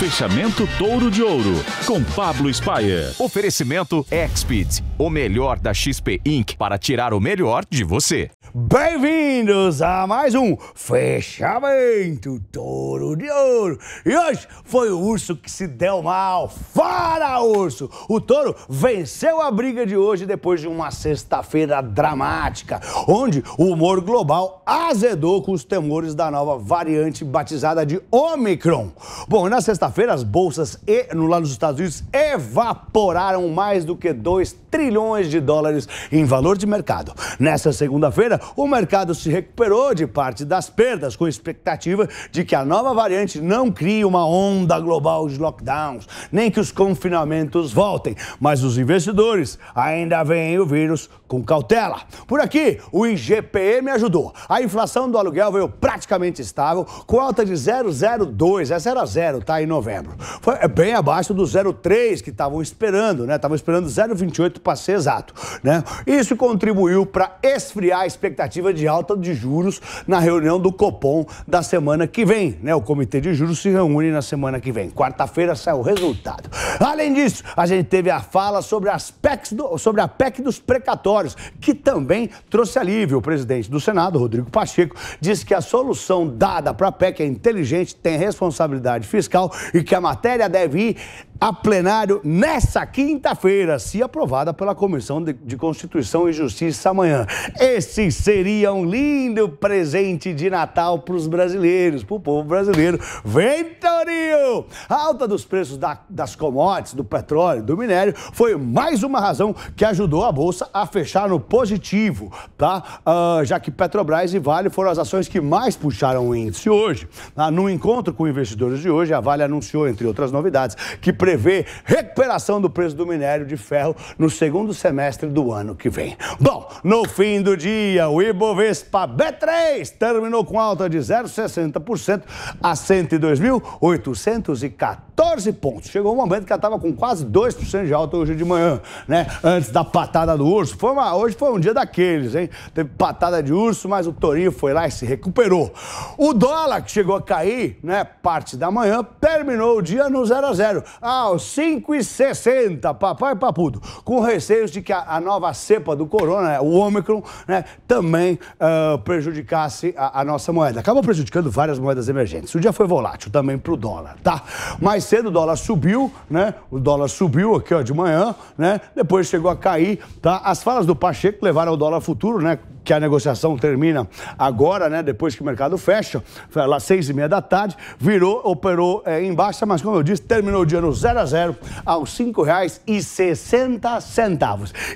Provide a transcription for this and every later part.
Fechamento Touro de Ouro, com Pablo Spaia. Oferecimento XPIT, o melhor da XP Inc. para tirar o melhor de você. Bem-vindos a mais um Fechamento Touro de Ouro. E hoje foi o urso que se deu mal. Fala, urso! O touro venceu a briga de hoje depois de uma sexta-feira dramática, onde o humor global azedou com os temores da nova variante batizada de Omicron. Bom, na sexta-feira as bolsas e, lá nos Estados Unidos evaporaram mais do que 2 trilhões de dólares em valor de mercado. Nessa segunda-feira, o mercado se recuperou de parte das perdas, com expectativa de que a nova variante não crie uma onda global de lockdowns, nem que os confinamentos voltem. Mas os investidores ainda veem o vírus com cautela. Por aqui, o IGPM ajudou. A inflação do aluguel veio praticamente estável, com alta de 0,02, Essa era a 0, tá? Em novembro. Foi é bem abaixo do 0,3 que estavam esperando, né? Estavam esperando 0,28 para ser exato, né? Isso contribuiu para esfriar a expectativa expectativa de alta de juros na reunião do Copom da semana que vem. Né? O Comitê de Juros se reúne na semana que vem. Quarta-feira sai o resultado. Além disso, a gente teve a fala sobre, as PECs do, sobre a PEC dos precatórios, que também trouxe alívio. O presidente do Senado, Rodrigo Pacheco, disse que a solução dada para a PEC é inteligente, tem responsabilidade fiscal e que a matéria deve ir a plenário nessa quinta-feira, se aprovada pela Comissão de, Constituição e Justiça amanhã. Esse seria um lindo presente de Natal para os brasileiros, para o povo brasileiro. Vem, Torinho! A alta dos preços da, das commodities, do petróleo, do minério, foi mais uma razão que ajudou a Bolsa a fechar no positivo, tá? Uh, já que Petrobras e Vale foram as ações que mais puxaram o índice hoje. Uh, no encontro com investidores de hoje, a Vale anunciou, entre outras novidades, que pre prevê recuperação do preço do minério de ferro no segundo semestre do ano que vem. Bom, no fim do dia, o Ibovespa B3 terminou com alta de 0,60% a 102.814. 14 pontos. Chegou um momento que ela estava com quase 2% de alta hoje de manhã, né? Antes da patada do urso. Foi uma, hoje foi um dia daqueles, hein? Teve patada de urso, mas o Torinho foi lá e se recuperou. O dólar, que chegou a cair, né? Parte da manhã, terminou o dia no 0 a 0 aos 5,60, papai papudo. Com receios de que a, a nova cepa do corona, né, o Ômicron, né? Também uh, prejudicasse a, a nossa moeda. Acabou prejudicando várias moedas emergentes. O dia foi volátil também para o dólar, tá? Mas cedo, o dólar subiu, né? O dólar subiu aqui, ó, de manhã, né? Depois chegou a cair, tá? As falas do Pacheco levaram ao dólar futuro, né? que a negociação termina agora, né? Depois que o mercado fecha, foi lá seis e meia da tarde, virou, operou é, em baixa, mas como eu disse, terminou o dia no 0 a 0 aos R$ 5,60.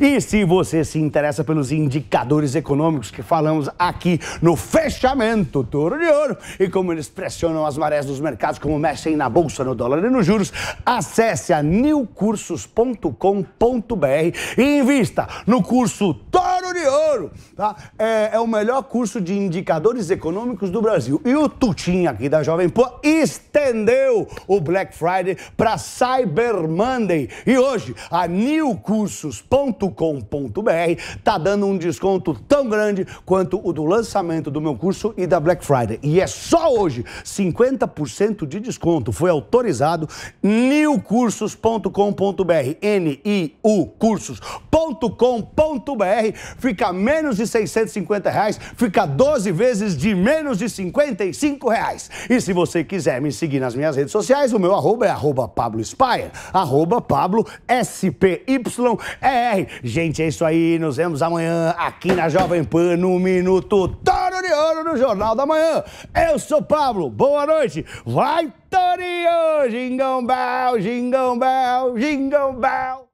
E se você se interessa pelos indicadores econômicos que falamos aqui no fechamento Touro de Ouro e como eles pressionam as marés dos mercados, como mexem na bolsa, no dólar e nos juros, acesse a newcursos.com.br e invista no curso Touro Ano de Ouro. Tá? É, é, o melhor curso de indicadores econômicos do Brasil. E o Tutinho aqui da Jovem Pan estendeu o Black Friday para Cyber Monday. E hoje a newcursos.com.br tá dando um desconto tão grande quanto o do lançamento do meu curso e da Black Friday. E é só hoje 50% de desconto. Foi autorizado newcursos.com.br. N-I-U cursos.com.br fica menos de 650 reais, fica 12 vezes de menos de 55 reais. E se você quiser me seguir nas minhas redes sociais, o meu arroba é arroba Pablo Spire, arroba Pablo SPYR. Gente, é isso aí. Nos vemos amanhã aqui na Jovem Pan, no Minuto Toro de Ouro, no Jornal da Manhã. Eu sou Pablo, boa noite. Vai, Torinho! Jingão Bell, Jingão Bell, Jingão Bell.